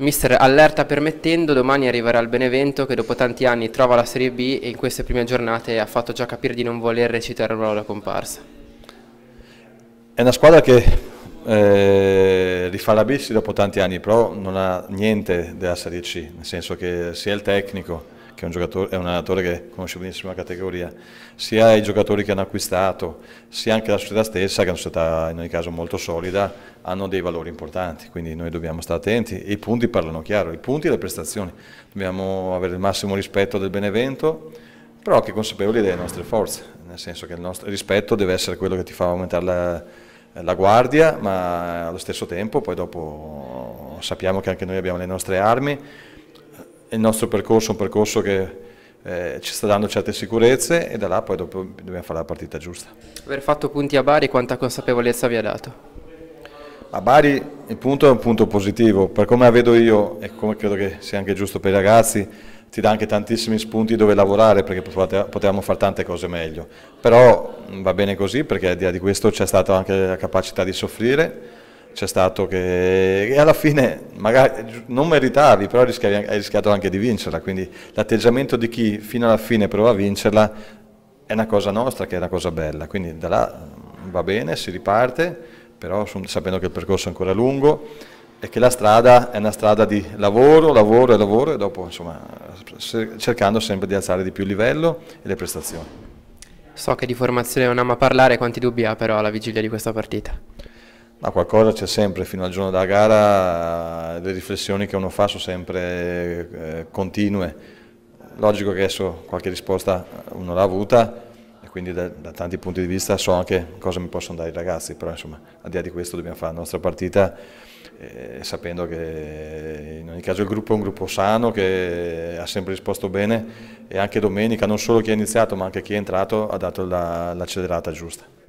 Mister allerta permettendo, domani arriverà il Benevento che dopo tanti anni trova la Serie B e in queste prime giornate ha fatto già capire di non voler recitare il ruolo da comparsa. È una squadra che eh, rifà la B dopo tanti anni, però non ha niente della Serie C, nel senso che sia il tecnico che è un, è un, allenatore che conosce benissimo la categoria, sia i giocatori che hanno acquistato, sia anche la società stessa, che è una società in ogni caso molto solida, hanno dei valori importanti, quindi noi dobbiamo stare attenti, i punti parlano chiaro, i punti e le prestazioni, dobbiamo avere il massimo rispetto del Benevento, però anche consapevoli delle nostre forze, nel senso che il nostro rispetto deve essere quello che ti fa aumentare la, la guardia, ma allo stesso tempo poi dopo sappiamo che anche noi abbiamo le nostre armi, il nostro percorso è un percorso che eh, ci sta dando certe sicurezze e da là poi dopo dobbiamo fare la partita giusta. Aver fatto punti a Bari quanta consapevolezza vi ha dato? A Bari il punto è un punto positivo, per come la vedo io e come credo che sia anche giusto per i ragazzi, ti dà anche tantissimi spunti dove lavorare perché potevamo fare tante cose meglio. Però mm, va bene così perché al di questo c'è stata anche la capacità di soffrire, c'è stato che, alla fine magari non meritavi, però hai rischiato anche di vincerla, quindi l'atteggiamento di chi fino alla fine prova a vincerla è una cosa nostra che è una cosa bella, quindi da là mm, va bene, si riparte, però sapendo che il percorso è ancora lungo e che la strada è una strada di lavoro, lavoro e lavoro e dopo insomma cercando sempre di alzare di più il livello e le prestazioni. So che di formazione non ama parlare, quanti dubbi ha però alla vigilia di questa partita? Ma qualcosa c'è sempre, fino al giorno della gara le riflessioni che uno fa sono sempre eh, continue. Logico che adesso qualche risposta uno l'ha avuta e quindi da, da, tanti punti di vista so anche cosa mi possono dare i ragazzi, però insomma al di là di questo dobbiamo fare la nostra partita eh, sapendo che in ogni caso il gruppo è un gruppo sano che ha sempre risposto bene e anche domenica non solo chi è iniziato ma anche chi è entrato ha dato l'accelerata la giusta.